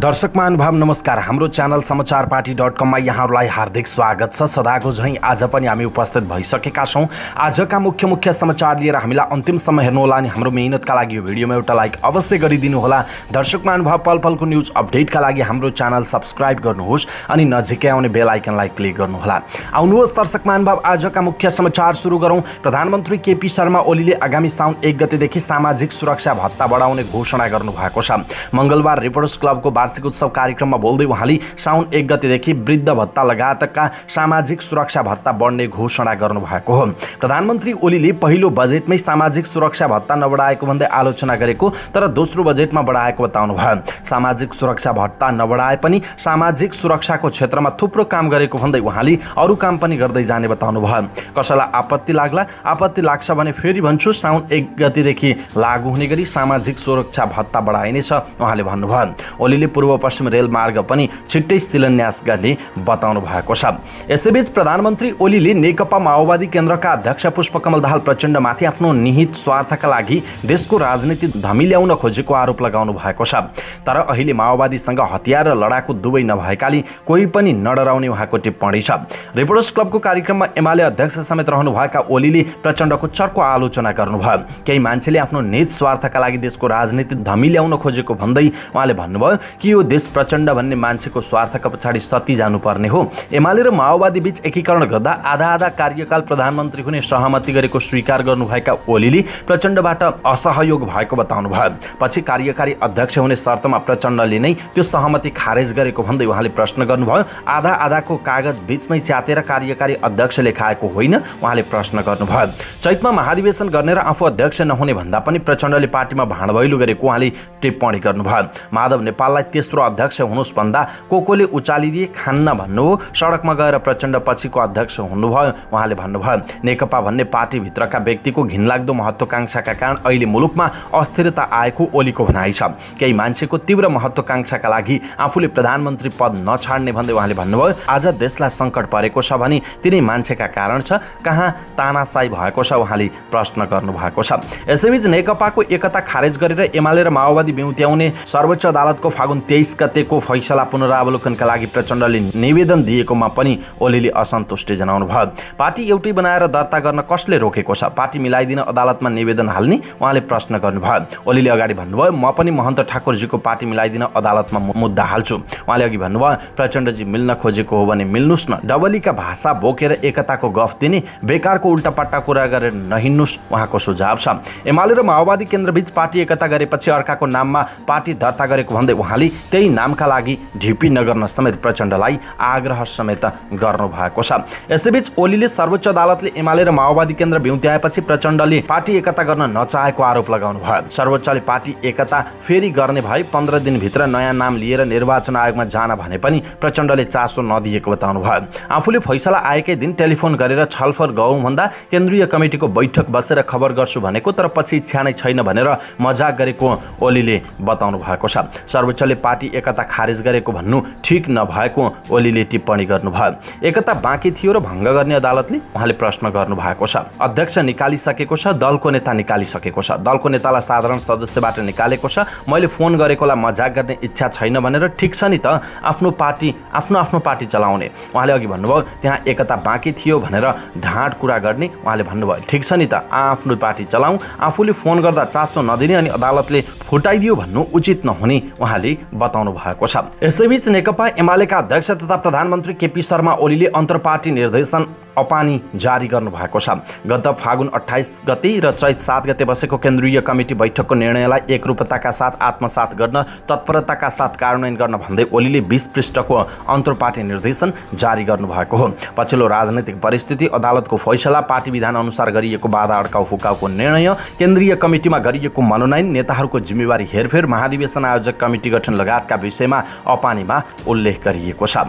दर्शक महानुभाव नमस्कार हाम्रो च्यानल समाचार पार्टी डट कममा यहाँहरूलाई हार्दिक स्वागत छ सदाको झैँ आज पनि हामी उपस्थित भइसकेका छौँ आजका मुख्य मुख्य समाचार लिएर हामीलाई अन्तिमसम्म हेर्नुहोला अनि हाम्रो मेहनतका लागि यो भिडियोमा एउटा लाइक अवश्य गरिदिनु होला दर्शक महानुभाव पल पलको न्युज अपडेटका लागि हाम्रो च्यानल सब्सक्राइब गर्नुहोस् अनि नजिकै आउने बेल आइकनलाई क्लिक गर्नुहोला आउनुहोस् दर्शक महानुभाव आजका मुख्य समाचार सुरु गरौँ प्रधानमन्त्री केपी शर्मा ओलीले आगामी साउन एक गतेदेखि सामाजिक सुरक्षा भत्ता बढाउने घोषणा गर्नुभएको छ मङ्गलबार रिपोर्टर्स क्लबको वार्षिक उत्सव कार्यक्रममा बोल्दै उहाँले साउन एक गतेदेखि वृद्ध भत्ता लगायतका सामाजिक सुरक्षा भत्ता बढ्ने घोषणा गर्नुभएको हो प्रधानमन्त्री ओलीले पहिलो बजेटमै सामाजिक सुरक्षा भत्ता नबढाएको भन्दै आलोचना गरेको तर दोस्रो बजेटमा बढाएको बताउनुभयो सामाजिक सुरक्षा भत्ता नबढाए पनि सामाजिक सुरक्षाको क्षेत्रमा थुप्रो काम गरेको भन्दै उहाँले अरू काम पनि गर्दै जाने बताउनुभयो कसैलाई आपत्ति लाग्ला आपत्ति लाग्छ भने फेरि भन्छु साउन एक गतिदेखि लागू हुने गरी सामाजिक सुरक्षा भत्ता बढाइनेछ उहाँले भन्नुभयो ओलीले पूर्व पश्चिम रेल मार्ग पनि छिट्टै शिलान्यास गर्ने बताउनु भएको छ यसैबीच प्रधानमन्त्री ओलीले नेकपा माओवादी केन्द्रका अध्यक्ष पुष्पकमल दाहाल प्रचण्डमाथि आफ्नो निहित स्वार्थका लागि देशको राजनीति धमिल्याउन खोजेको आरोप लगाउनु भएको छ तर अहिले माओवादीसँग हतियार र लडाकु दुवै नभएकाले कोही पनि नडराउने उहाँको टिप्पणी छ रिपोर्टर्स क्लबको कार्यक्रममा एमाले अध्यक्ष समेत रहनुभएका ओलीले प्रचण्डको चर्को आलोचना गर्नुभयो केही मान्छेले आफ्नो निहित स्वार्थका लागि देशको राजनीति धमिल्याउन खोजेको भन्दै उहाँले भन्नुभयो कि यो देश प्रचण्ड भन्ने मान्छेको स्वार्थका पछाडि सती जानुपर्ने हो एमाले र माओवादी बीच एकीकरण गर्दा आधा आधा कार्यकाल प्रधानमन्त्री हुने सहमति गरेको स्वीकार गर्नुभएका ओलीले प्रचण्डबाट असहयोग भएको बताउनुभयो पछि कार्यकारी अध्यक्ष हुने शर्तमा प्रचण्डले नै त्यो सहमति खारेज गरेको भन्दै उहाँले प्रश्न गर्नुभयो आधा आधाको कागज बीचमै च्यातेर कार्यकारी अध्यक्ष लेखाएको होइन उहाँले प्रश्न गर्नुभयो चैतमा महाधिवेशन गर्ने र आफू अध्यक्ष नहुने भन्दा पनि प्रचण्डले पार्टीमा भाँडभैलो गरेको उहाँले टिप्पणी गर्नुभयो माधव नेपाललाई तेस्रो अध्यक्ष हुनुहोस् भन्दा कोकोले उचालिदिए खान्न भन्नु हो सडकमा गएर प्रचण्ड पछिको अध्यक्ष हुनुभयो उहाँले भन्नुभयो नेकपा भन्ने पार्टीभित्रका व्यक्तिको घिनलाग्दो महत्त्वकाङ्क्षाका कारण अहिले मुलुकमा अस्थिरता आएको ओलीको भनाइ छ केही मान्छेको तीव्र महत्त्वकाङ्क्षाका लागि आफूले प्रधानमन्त्री पद नछाड्ने भन्दै उहाँले भन्नुभयो आज देशलाई सङ्कट परेको छ भने तिनै मान्छेका कारण छ कहाँ तानासाई भएको छ उहाँले प्रश्न गर्नुभएको छ यसैबीच नेकपाको एकता खारेज गरेर एमाले र माओवादी बिउत्याउने सर्वोच्च अदालतको फागुन फागुन तेइस गतेको फैसला पुनरावलोकनका लागि प्रचण्डले निवेदन दिएकोमा पनि ओलीले असन्तुष्टि जनाउनु भयो पार्टी एउटै बनाएर दर्ता गर्न कसले रोकेको छ पार्टी मिलाइदिन अदालतमा निवेदन हाल्ने उहाँले प्रश्न गर्नुभयो ओलीले अगाडि भन्नुभयो म पनि महन्त ठाकुरजीको पार्टी मिलाइदिन अदालतमा मुद्दा हाल्छु उहाँले अघि भन्नुभयो प्रचण्डजी मिल्न खोजेको हो भने मिल्नुहोस् न डबलीका भाषा बोकेर एकताको गफ दिने बेकारको उल्टापट्टा कुरा गरेर नहिँड्नुहोस् उहाँको सुझाव छ एमाले र माओवादी केन्द्रबीच पार्टी एकता गरेपछि अर्काको नाममा पार्टी दर्ता गरेको भन्दै उहाँले ओली त्यही नामका लागि ढिपी नगर्न समेत प्रचण्डलाई आग्रह समेत गर्नुभएको छ यसैबीच ओलीले सर्वोच्च अदालतले एमाले र माओवादी केन्द्र भ्युत्याएपछि प्रचण्डले पार्टी एकता गर्न नचाहेको आरोप लगाउनु भयो सर्वोच्चले पार्टी एकता फेरि गर्ने भए पन्ध्र दिनभित्र नयाँ नाम लिएर निर्वाचन आयोगमा जान भने पनि प्रचण्डले चासो नदिएको बताउनु भयो आफूले फैसला आएकै दिन टेलिफोन गरेर छलफल गयौँ भन्दा केन्द्रीय कमिटिको बैठक बसेर खबर गर्छु भनेको तर पछि इच्छा नै छैन भनेर मजाक गरेको ओलीले बताउनु भएको छ सर्वोच्चले उहाँले पार्टी एकता खारेज गरेको भन्नु ठिक नभएको ओलीले टिप्पणी गर्नुभयो एकता बाँकी थियो र भङ्ग गर्ने अदालतले उहाँले प्रश्न गर्नु भएको छ अध्यक्ष निकालिसकेको छ दलको नेता निकालिसकेको छ दलको नेतालाई साधारण सदस्यबाट निकालेको छ मैले फोन गरेकोलाई मजाक गर्ने इच्छा छैन भनेर ठिक छ नि त आफ्नो पार्टी आफ्नो आफ्नो पार्टी चलाउने उहाँले अघि भन्नुभयो त्यहाँ एकता बाँकी थियो भनेर ढाँट कुरा गर्ने उहाँले भन्नुभयो ठिक छ नि त आफ्नो पार्टी चलाउँ आफूले फोन गर्दा चासो नदिने अनि अदालतले फुटाइदियो भन्नु उचित नहुने उहाँले बताउनु भएको छ यसैबीच नेकपा एमालेका अध्यक्ष तथा प्रधानमन्त्री केपी शर्मा ओलीले अन्तर्पार्टी निर्देशन अपानी जारी गर्नुभएको छ गत फागुन अठाइस गते र चैत सात गते बसेको केन्द्रीय कमिटी बैठकको निर्णयलाई एकरूपताका साथ आत्मसात गर्न तत्परताका साथ कार्यान्वयन गर्न भन्दै ओलीले बिस पृष्ठको अन्तर्पार्टी निर्देशन जारी गर्नुभएको हो पछिल्लो राजनैतिक परिस्थिति अदालतको फैसला पार्टी विधान अनुसार गरिएको बाधा अड्काउ फुकाउको निर्णय केन्द्रीय कमिटीमा गरिएको मनोनयन नेताहरूको जिम्मेवारी हेरफेर महाधिवेशन आयोजक कमिटी गठन लगायतका विषयमा अपानीमा उल्लेख गरिएको छ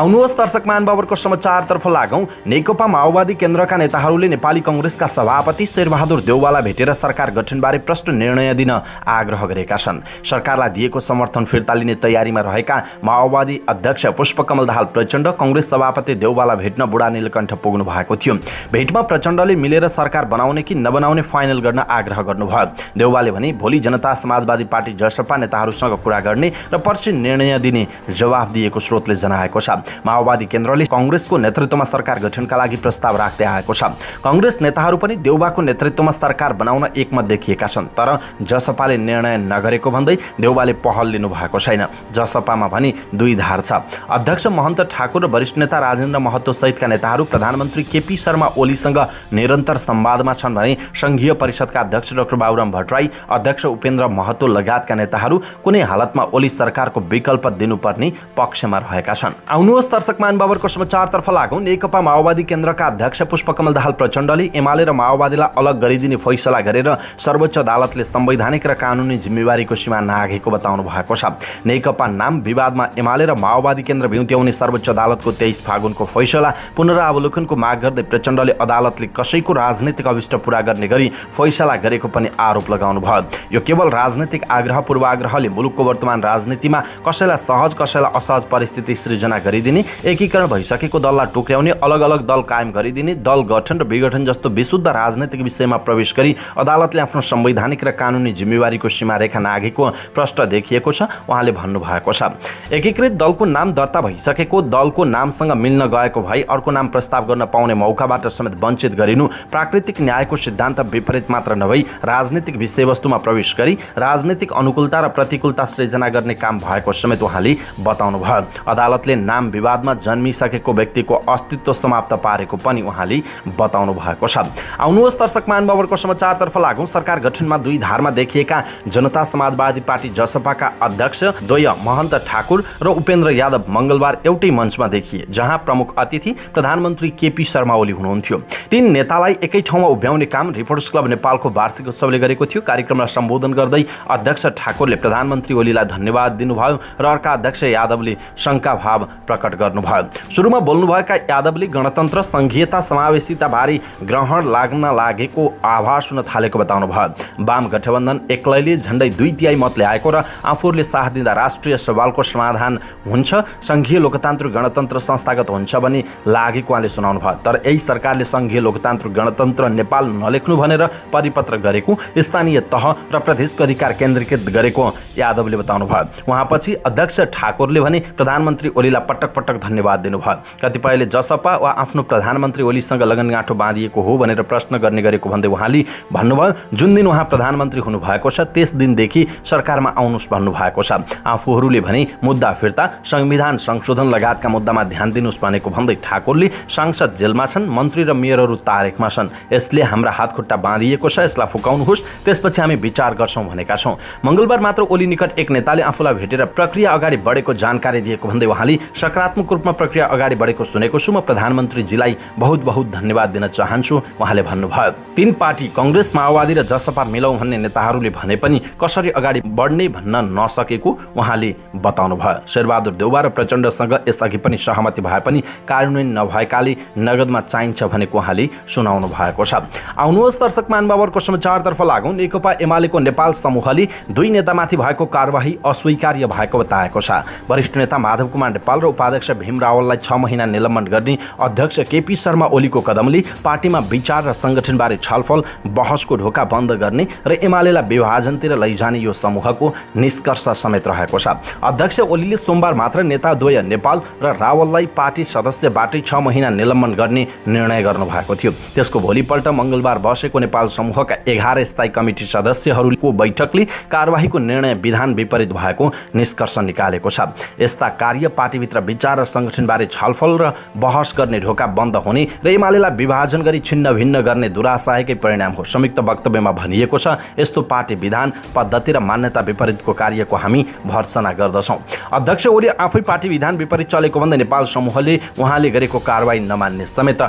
आउनुहोस् दर्शक मान समाचारतर्फ लागौँ नेकपा माओवादी केन्द्रका नेताहरूले नेपाली कङ्ग्रेसका सभापति शेरबहादुर देउवालाई भेटेर सरकार गठनबारे प्रश्न निर्णय दिन आग्रह गरेका छन् सरकारलाई दिएको समर्थन फिर्ता लिने तयारीमा रहेका माओवादी अध्यक्ष पुष्पकमल दाहाल प्रचण्ड कङ्ग्रेस सभापति देउवालाई भेट्न बुढा नीलकण्ठ पुग्नु भएको थियो भेटमा प्रचण्डले मिलेर सरकार बनाउने कि नबनाउने फाइनल गर्न आग्रह गर्नुभयो देउवाले भने भोलि जनता समाजवादी पार्टी जसपा नेताहरूसँग कुरा गर्ने र पर्सि निर्णय दिने जवाब दिएको स्रोतले जनाएको छ माओवादी केन्द्रले कङ्ग्रेसको नेतृत्वमा सरकार गठन निर्वाचनका लागि प्रस्ताव राख्दै आएको छ कङ्ग्रेस नेताहरू पनि देउबाको नेतृत्वमा सरकार बनाउन एकमत देखिएका छन् तर जसपाले निर्णय नगरेको भन्दै देउबाले पहल लिनु भएको छैन जसपामा भने दुई धार छ अध्यक्ष महन्त ठाकुर र वरिष्ठ नेता राजेन्द्र महतो सहितका नेताहरू प्रधानमन्त्री केपी शर्मा ओलीसँग निरन्तर संवादमा छन् भने सङ्घीय परिषदका अध्यक्ष डाक्टर बाबुराम भट्टराई अध्यक्ष उपेन्द्र महतो लगायतका नेताहरू कुनै हालतमा ओली सरकारको विकल्प दिनुपर्ने पक्षमा रहेका छन् आउनुहोस् दर्शक मान बाबरको समाचारतर्फ लागौँ नेकपा माओवादी माओवादी केन्द्रका अध्यक्ष पुष्पकमल दाहाल प्रचण्डले एमाले र माओवादीलाई अलग गरिदिने फैसला गरेर सर्वोच्च अदालतले संवैधानिक र कानुनी जिम्मेवारीको सीमा नाघेको बताउनु भएको छ नेकपा नाम विवादमा एमाले र माओवादी केन्द्र भिउत्याउने सर्वोच्च अदालतको तेइस फागुनको फैसला पुनरावलोकनको माग गर्दै प्रचण्डले अदालतले कसैको राजनैतिक अविष्ट पूरा गर्ने गरी फैसला गरेको पनि आरोप लगाउनु भयो यो केवल राजनैतिक आग्रह पूर्वाग्रहले मुलुकको वर्तमान राजनीतिमा कसैलाई सहज कसैलाई असहज परिस्थिति सृजना गरिदिने एकीकरण भइसकेको दललाई टुक्र्याउने अलग अलग दल कायम गरिदिने दल गठन र विघटन जस्तो विशुद्ध राजनैतिक विषयमा प्रवेश गरी अदालतले आफ्नो संवैधानिक र कानुनी जिम्मेवारीको सीमा रेखा नागेको प्रष्ट देखिएको छ उहाँले भन्नुभएको छ एकीकृत दलको नाम दर्ता भइसकेको दलको नामसँग मिल्न गएको भए अर्को नाम प्रस्ताव गर्न पाउने मौकाबाट समेत वञ्चित गरिनु प्राकृतिक न्यायको सिद्धान्त विपरीत मात्र नभई राजनीतिक विषयवस्तुमा प्रवेश गरी राजनीतिक अनुकूलता र प्रतिकूलता सृजना गर्ने काम भएको समेत उहाँले बताउनुभयो अदालतले नाम विवादमा जन्मिसकेको व्यक्तिको अस्तित्व समाप्त पारेको पनि उहाँले बताउनु भएको छ आउनुहोस् दर्शक महानुभावहरूको समाचारतर्फ लागौँ सरकार गठनमा दुई धारमा देखिएका जनता समाजवादी पार्टी जसपाका अध्यक्ष द्वय महन्त ठाकुर र उपेन्द्र यादव मङ्गलबार एउटै मञ्चमा देखिए जहाँ प्रमुख अतिथि प्रधानमन्त्री केपी शर्मा ओली हुनुहुन्थ्यो तीन नेतालाई एकै ठाउँमा उभ्याउने काम रिपोर्टर्स क्लब नेपालको वार्षिक उत्सवले गरेको थियो कार्यक्रमलाई सम्बोधन गर्दै अध्यक्ष ठाकुरले प्रधानमन्त्री ओलीलाई धन्यवाद दिनुभयो र अर्का अध्यक्ष यादवले शङ्का भाव प्रकट गर्नुभयो सुरुमा बोल्नुभएका यादवले गणतन्त्र संघीयता सङ्घीयता भारी ग्रहण लाग्न लागेको आभास हुन थालेको बताउनु भयो वाम गठबन्धन एक्लैले झन्डै दुई तिहाई मत ल्याएको र आफूहरूले साथ दिँदा राष्ट्रिय सवालको समाधान हुन्छ सङ्घीय लोकतान्त्रिक गणतन्त्र संस्थागत हुन्छ भने लागेको उहाँले सुनाउनु भयो तर यही सरकारले सङ्घीय लोकतान्त्रिक गणतन्त्र नेपाल नलेख्नु भनेर परिपत्र गरेको स्थानीय तह र प्रदेशको अधिकार केन्द्रीकृत गरेको यादवले बताउनु भयो उहाँपछि अध्यक्ष ठाकुरले भने प्रधानमन्त्री ओलीलाई पटक पटक धन्यवाद दिनुभयो कतिपयले जसपा वा आफ्नो प्रधानमन्त्री ओलीसँग लगनगाँठो बाँधिएको हो भनेर प्रश्न गर्ने गरेको भन्दै उहाँले भन्नुभयो जुन दिन उहाँ प्रधानमन्त्री हुनुभएको छ त्यस दिनदेखि सरकारमा आउनुहोस् भन्नुभएको छ आफूहरूले भने मुद्दा फिर्ता संविधान संशोधन लगायतका मुद्दामा ध्यान दिनुहोस् भनेको भन्दै ठाकुरले सांसद जेलमा छन् मन्त्री र मेयरहरू तारेकमा छन् यसले हाम्रा हातखुट्टा बाँधिएको छ यसलाई फुकाउनुहोस् त्यसपछि हामी विचार गर्छौँ भनेका छौँ मङ्गलबार मात्र ओली निकट एक नेताले आफूलाई भेटेर प्रक्रिया अगाडि बढेको जानकारी दिएको भन्दै उहाँले सकारात्मक रूपमा प्रक्रिया अगाडि बढेको सुनेको छु म प्रधानमन्त्री खत्रीजीलाई बहुत बहुत धन्यवाद दिन चाहन्छु उहाँले भन्नुभयो तीन पार्टी कङ्ग्रेस माओवादी र जसपा मिलाउ भन्ने नेताहरूले भने पनि कसरी अगाडि बढ्ने भन्न नसकेको उहाँले भयो शेरबहादुर देउवा र प्रचण्डसँग यसअघि पनि सहमति भए पनि कार्यान्वयन नभएकाले नगदमा चाहिन्छ भनेको उहाँले सुनाउनु भएको छ आउनुहोस् दर्शक मानबाबरको समाचारतर्फ लागौँ नेकपा एमालेको नेपाल समूहले दुई नेतामाथि भएको कारवाही अस्वीकार्य भएको बताएको छ वरिष्ठ नेता माधव कुमार नेपाल र उपाध्यक्ष भीम रावललाई छ महिना निलम्बन गर्ने अध्यक्ष अध्यक्ष केपी शर्मा ओलीको कदमले पार्टीमा विचार र सङ्गठनबारे छलफल बहसको ढोका बन्द गर्ने र एमालेलाई विभाजनतिर लैजाने यो समूहको निष्कर्ष समेत रहेको छ अध्यक्ष ओलीले सोमबार मात्र नेता द्वय नेपाल र रावललाई पार्टी सदस्यबाटै छ महिना निलम्बन गर्ने निर्णय गर्नुभएको थियो त्यसको भोलिपल्ट मङ्गलबार बसेको नेपाल समूहका एघार स्थायी कमिटी सदस्यहरूको बैठकले कारवाहीको निर्णय विधान विपरीत भएको निष्कर्ष निकालेको छ यस्ता कार्य पार्टीभित्र विचार र सङ्गठनबारे छलफल र बहस गर्ने ढोका शाखा बन्द हुने र एमालेलाई विभाजन गरी छिन्न भिन्न गर्ने दुराशा परिणाम हो संयुक्त वक्तव्यमा भनिएको छ यस्तो पार्टी विधान पद्धति र मान्यता विपरीतको कार्यको हामी भर्सना गर्दछौँ अध्यक्ष ओली आफै पार्टी विधान विपरीत चलेको भन्दा नेपाल समूहले उहाँले गरेको कारवाही नमान्ने समेत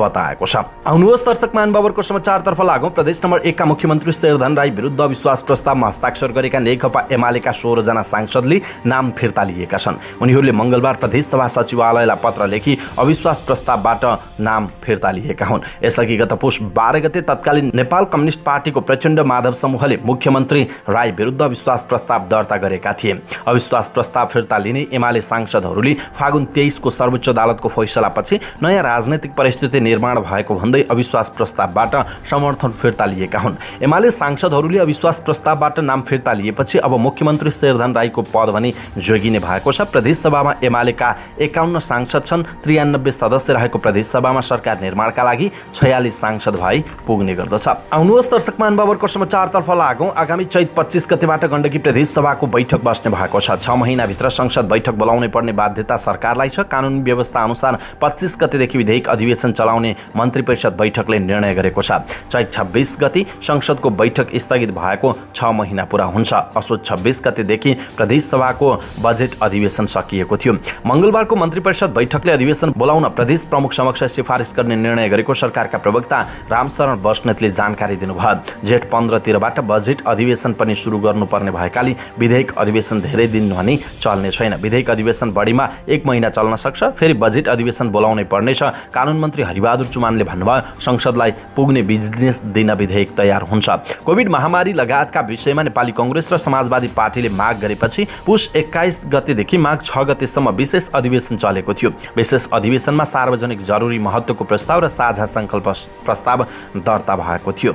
बताएको छ आउनुहोस् दर्शक मानबरको समाचारतर्फ लागौँ प्रदेश नम्बर एकका मुख्यमन्त्री शेरधन राई विरुद्ध अविश्वास प्रस्तावमा हस्ताक्षर गरेका नेकपा एमालेका सोह्रजना सांसदले नाम फिर्ता लिएका छन् उनीहरूले मङ्गलबार सभा सचिवालयलाई पत्र लेखी अविश्वास प्रस्ताव चुनावबाट नाम फिर्ता लिएका हुन् यसअघि गत पुष बाह्र गते तत्कालीन नेपाल कम्युनिस्ट पार्टीको प्रचण्ड माधव समूहले मुख्यमन्त्री राई विरुद्ध अविश्वास प्रस्ताव दर्ता गरेका थिए अविश्वास प्रस्ताव फिर्ता लिने एमाले सांसदहरूले फागुन तेइसको सर्वोच्च अदालतको फैसलापछि नयाँ राजनैतिक परिस्थिति निर्माण भएको भन्दै अविश्वास प्रस्तावबाट समर्थन फिर्ता लिएका हुन् एमाले सांसदहरूले अविश्वास प्रस्तावबाट नाम फिर्ता लिएपछि अब मुख्यमन्त्री शेरधन राईको पद भने जोगिने भएको छ प्रदेशसभामा एमालेका एकाउन्न सांसद छन् त्रियानब्बे सदस्य रहेको प्रदेश प्रदेशसभामा सरकार निर्माणका लागि छयालिस सांसद भए पुग्ने गर्दछ आउनुहोस् दर्शक मान बाबरको समाचारतर्फ लागौँ आगामी चैत पच्चिस गतिबाट गण्डकी प्रदेशसभाको बैठक बस्ने भएको छ छ महिनाभित्र संसद बैठक बोलाउने पर्ने बाध्यता सरकारलाई छ कानुन व्यवस्था अनुसार पच्चिस गतिदेखि विधेयक अधिवेशन चलाउने मन्त्री परिषद बैठकले निर्णय गरेको छ चैत छब्बिस गति संसदको बैठक स्थगित भएको छ महिना पुरा हुन्छ असोज छब्बिस गतिदेखि प्रदेशसभाको बजेट अधिवेशन सकिएको थियो मङ्गलबारको मन्त्री परिषद बैठकले अधिवेशन बोलाउन प्रदेश प्रमुख समक्ष सिफारिस गर्ने निर्णय गरेको सरकारका प्रवक्ता रामशरण बस्नेतले जानकारी दिनुभयो जेठ पन्ध्रतिरबाट बजेट अधिवेशन पनि सुरु गर्नुपर्ने भएकाले विधेयक अधिवेशन धेरै दिन भने चल्ने छैन विधेयक अधिवेशन बढीमा एक महिना चल्न सक्छ फेरि बजेट अधिवेशन बोलाउनै पर्नेछ कानुन मन्त्री हरिबहादुर चुमानले भन्नुभयो संसदलाई पुग्ने बिजनेस दिन विधेयक तयार हुन्छ कोभिड महामारी लगायतका विषयमा नेपाली कङ्ग्रेस र समाजवादी पार्टीले माग गरेपछि पुष एक्काइस गतेदेखि माघ छ गतेसम्म विशेष अधिवेशन चलेको थियो विशेष अधिवेशनमा सार्वजनिक सार्वजनिक जरुरी महत्त्वको प्रस्ताव र साझा सङ्कल्प प्रस्ताव दर्ता भएको थियो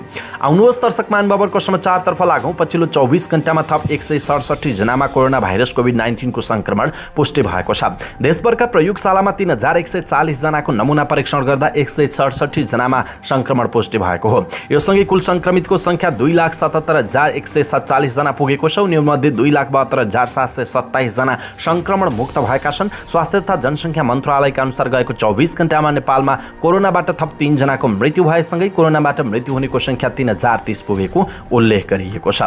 आउनुहोस् दर्शक मानबरको समाचारतर्फ लागौँ पछिल्लो चौबिस घन्टामा थप एक सय सडसठी जनामा कोरोना भाइरस कोभिड नाइन्टिनको सङ्क्रमण पुष्टि भएको छ देशभरका प्रयोगशालामा तिन हजार एक सय चालिसजनाको नमुना परीक्षण गर्दा एक सय सडसठी जनामा सङ्क्रमण पुष्टि भएको हो सँगै कुल सङ्क्रमितको सङ्ख्या दुई लाख सतहत्तर हजार एक सय सत्तालिसजना पुगेको छ उनीहरूमध्ये दुई लाख बहत्तर हजार सात सय सत्ताइसजना सङ्क्रमण मुक्त भएका छन् स्वास्थ्य तथा जनसङ्ख्या मन्त्रालयका अनुसार गएको चौबिस चौबिस नेपालमा कोरोनाबाट थप तिनजनाको मृत्यु भएसँगै कोरोनाबाट मृत्यु हुनेको संख्या तिन हजार तिस पुगेको उल्लेख गरिएको छ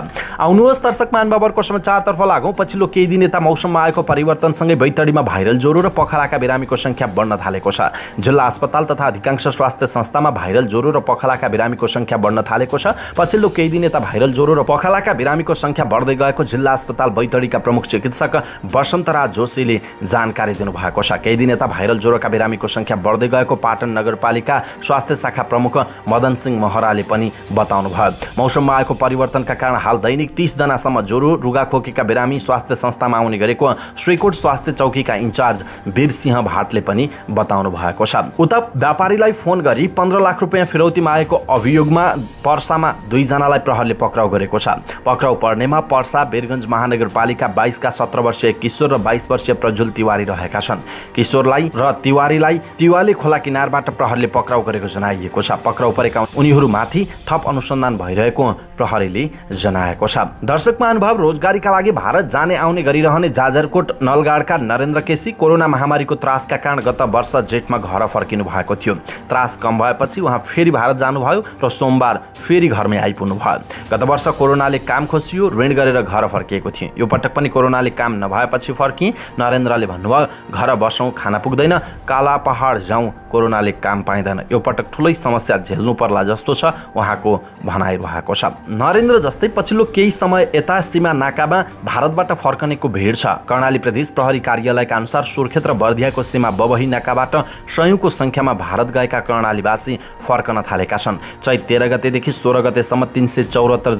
आउनुहोस् दर्शक मानबाबरको समाचारतर्फ लागौँ पछिल्लो केही दिन यता मौसममा आएको परिवर्तनसँगै बैतडीमा भाइरल ज्वरो र पखलाका बिरामीको सङ्ख्या बढ्न थालेको छ जिल्ला अस्पताल तथा अधिकांश स्वास्थ्य संस्थामा भाइरल ज्वरो र पखलाका बिरामीको सङ्ख्या बढ्न थालेको छ पछिल्लो केही दिन यता भाइरल ज्वरो र पखलाका बिरामीको संख्या बढ्दै गएको जिल्ला अस्पताल बैतडीका प्रमुख चिकित्सक वसन्तराज जोशीले जानकारी दिनुभएको छ केही दिन यता भाइरल ज्वरोका बिरामीको सङ्ख्या बढ्दै गएको पाटन नगरपालिका स्वास्थ्य शाखा प्रमुख मदन सिंह महराले पनि बताउनुभयो मौसममा आएको परिवर्तनका कारण हाल दैनिक तिसजनासम्म ज्वरो रुगाखोकीका बिरामी स्वास्थ्य संस्थामा आउने गरेको श्रीकोट स्वास्थ्य चौकीका इन्चार्ज वीरसिंह भाटले पनि बताउनु भएको छ उता व्यापारीलाई फोन गरी पन्ध्र लाख रुपियाँ फिरौतीमा आएको अभियोगमा पर्सामा दुईजनालाई प्रहरले पक्राउ गरेको छ पक्राउ पर्नेमा पर्सा वीरगञ्ज महानगरपालिका बाइसका सत्र वर्षीय किशोर र बाइस वर्षीय प्रज्वल तिवारी रहेका छन् किशोरलाई र तिवारीलाई तिवाले खोला किनारबाट प्रहरीले पक्राउ गरेको जनाइएको छ पक्राउ परेका उनीहरूमाथि थप अनुसन्धान भइरहेको प्रहरीले जनाएको छ दर्शकमा महानुभाव रोजगारीका लागि भारत जाने आउने गरिरहने जाजरकोट नलगाडका नरेन्द्र केसी कोरोना महामारीको त्रासका कारण गत वर्ष जेठमा घर फर्किनु भएको थियो त्रास कम भएपछि उहाँ फेरि भारत जानुभयो र सोमबार फेरि घरमै आइपुग्नु भयो गत वर्ष कोरोनाले काम खोसियो ऋण गरेर घर फर्किएको थिएँ यो पटक पनि कोरोनाले काम नभएपछि फर्किए नरेन्द्रले भन्नुभयो घर बसौँ खाना पुग्दैन काला पहाड चार जाउँ कोरोनाले काम पाइँदैन यो पटक ठुलै समस्या झेल्नु पर्ला जस्तो छ उहाँको भनाइ रहेको छ नरेन्द्र जस्तै पछिल्लो केही समय यता सीमा नाकामा भारतबाट फर्कनेको भिड छ कर्णाली प्रदेश प्रहरी कार्यालयका अनुसार सुर्खेत र बर्दियाको सीमा बबही नाकाबाट सयौँको संख्यामा भारत गएका कर्णालीवासी फर्कन थालेका छन् चैत तेह्र गतेदेखि सोह्र गतेसम्म तिन सय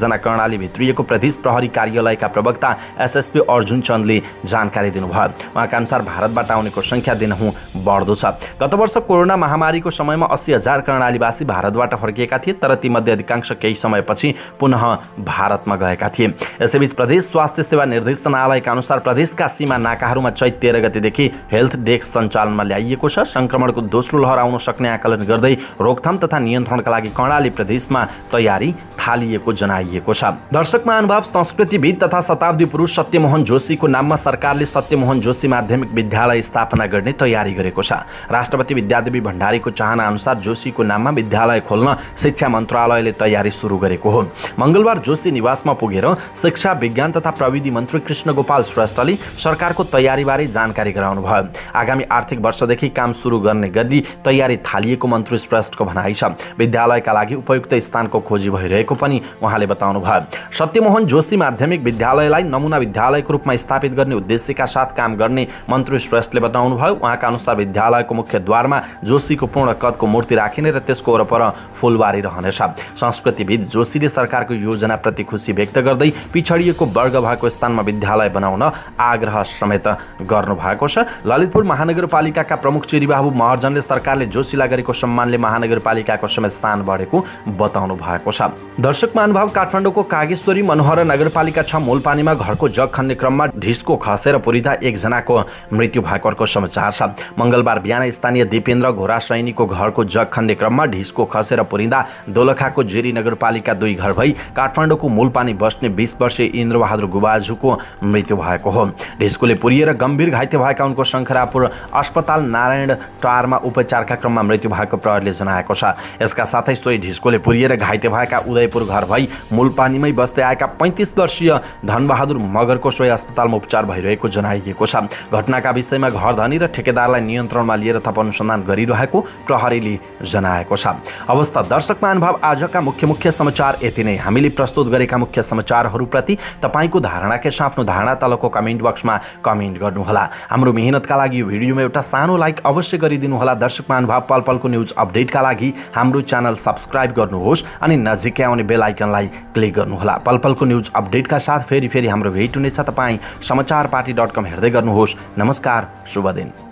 जना कर्णाली भित्रिएको प्रदेश प्रहरी कार्यालयका प्रवक्ता एसएसपी अर्जुन चन्दले जानकारी दिनुभयो उहाँका अनुसार भारतबाट आउनेको संख्या दिनहुँ बढ्दो छ गत वर्ष कोरोना महामारीको समयमा अस्सी हजार कर्णालीवासी भारतबाट फर्किएका थिए तर तीमध्ये अधिकांश केही समयपछि पुनः भारतमा गएका थिए यसैबीच प्रदेश स्वास्थ्य सेवा निर्देशनालयका अनुसार प्रदेशका सीमा नाकाहरूमा चैत तेह्र गतिदेखि हेल्थ डेस्क सञ्चालनमा ल्याइएको छ सङ्क्रमणको दोस्रो लहर आउन सक्ने आकलन गर्दै रोकथाम तथा नियन्त्रणका लागि कर्णाली प्रदेशमा तयारी थालिएको जनाइएको छ दर्शक महानुभाव संस्कृतिविद तथा शताब्दी पुरुष सत्यमोहन जोशीको नाममा सरकारले सत्यमोहन जोशी माध्यमिक विद्यालय स्थापना गर्ने तयारी गरेको छ राष्ट्र राष्ट्रपति विद्यादेवी भण्डारीको चाहना अनुसार जोशीको नाममा विद्यालय खोल्न शिक्षा मन्त्रालयले तयारी सुरु गरेको हो मङ्गलबार जोशी निवासमा पुगेर शिक्षा विज्ञान तथा प्रविधि मन्त्री कृष्ण गोपाल श्रेष्ठले सरकारको तयारीबारे जानकारी गराउनु भयो आगामी आर्थिक वर्षदेखि काम सुरु गर्ने गरी तयारी थालिएको मन्त्री श्रेष्ठको भनाइ छ विद्यालयका लागि उपयुक्त स्थानको खोजी भइरहेको पनि उहाँले बताउनुभयो सत्यमोहन जोशी माध्यमिक विद्यालयलाई नमुना विद्यालयको रूपमा स्थापित गर्ने उद्देश्यका साथ काम गर्ने मन्त्री श्रेष्ठले बताउनुभयो उहाँका अनुसार विद्यालयको मुख्य द्वारमा जोशीको पूर्ण कदको मूर्ति राखिने र त्यसको वरपर फुलबारी रहनेछ संस्कृतिविद जोशीले सरकारको योजनाप्रति खुसी व्यक्त गर्दै पिछडिएको वर्ग भएको स्थानमा विद्यालय बनाउन आग्रह समेत गर्नु छ ललितपुर महानगरपालिकाका प्रमुख चिरीबाबु महर्जनले सरकारले जोशीलाई गरेको सम्मानले महानगरपालिकाको समेत स्थान बढेको बताउनु भएको छ दर्शक महानुभाव काठमाडौँको कागेश्वरी मनोहर नगरपालिका छ मूलपानीमा घरको जग खन्ने क्रममा ढिस्को खसेर पुरिँदा एकजनाको मृत्यु भएको अर्को समाचार छ मङ्गलबार बिहान स्थानीय दिपेन्द्र घोरा सैनीको घरको जग खन्ने क्रममा ढिस्को खसेर पुरिँदा दोलखाको जेरी नगरपालिका दुई घर भई काठमाडौँको मूलपानी बस्ने बिस वर्षीय इन्द्रबहादुर गुबाजुको मृत्यु भएको हो ढिस्कोले पुरिएर गम्भीर घाइते भएका उनको शङ्खरापुर अस्पताल नारायण टारमा उपचारका क्रममा मृत्यु भएको प्रहरले जनाएको छ यसका साथै सोही ढिस्कोले पुरिएर घाइते भएका उदयपुर घर भई मूलपानीमै बस्दै आएका पैँतिस वर्षीय धनबहादुर मगरको सोही अस्पतालमा उपचार भइरहेको जनाइएको छ घटनाका विषयमा घर धनी र ठेकेदारलाई नियन्त्रणमा लिएर अनुसन्धान गरिरहेको प्रहरीले जनाएको छ अवस्था दर्शक महानुभाव आजका मुख्य मुख्य समाचार यति नै हामीले प्रस्तुत गरेका मुख्य समाचारहरूप्रति तपाईँको धारणा के आफ्नो धारणा तलको कमेन्ट बक्समा कमेन्ट गर्नुहोला हाम्रो मेहनतका लागि यो भिडियोमा एउटा सानो लाइक अवश्य गरिदिनुहोला दर्शक महानुभाव पल पलको न्युज अपडेटका लागि हाम्रो च्यानल सब्सक्राइब गर्नुहोस् अनि नजिकै आउने बेलायकनलाई क्लिक गर्नुहोला पल पलको न्युज अपडेटका साथ फेरि फेरि हाम्रो भेट हुनेछ तपाईँ समाचार पार्टी डट कम हेर्दै गर्नुहोस् नमस्कार शुभ दिन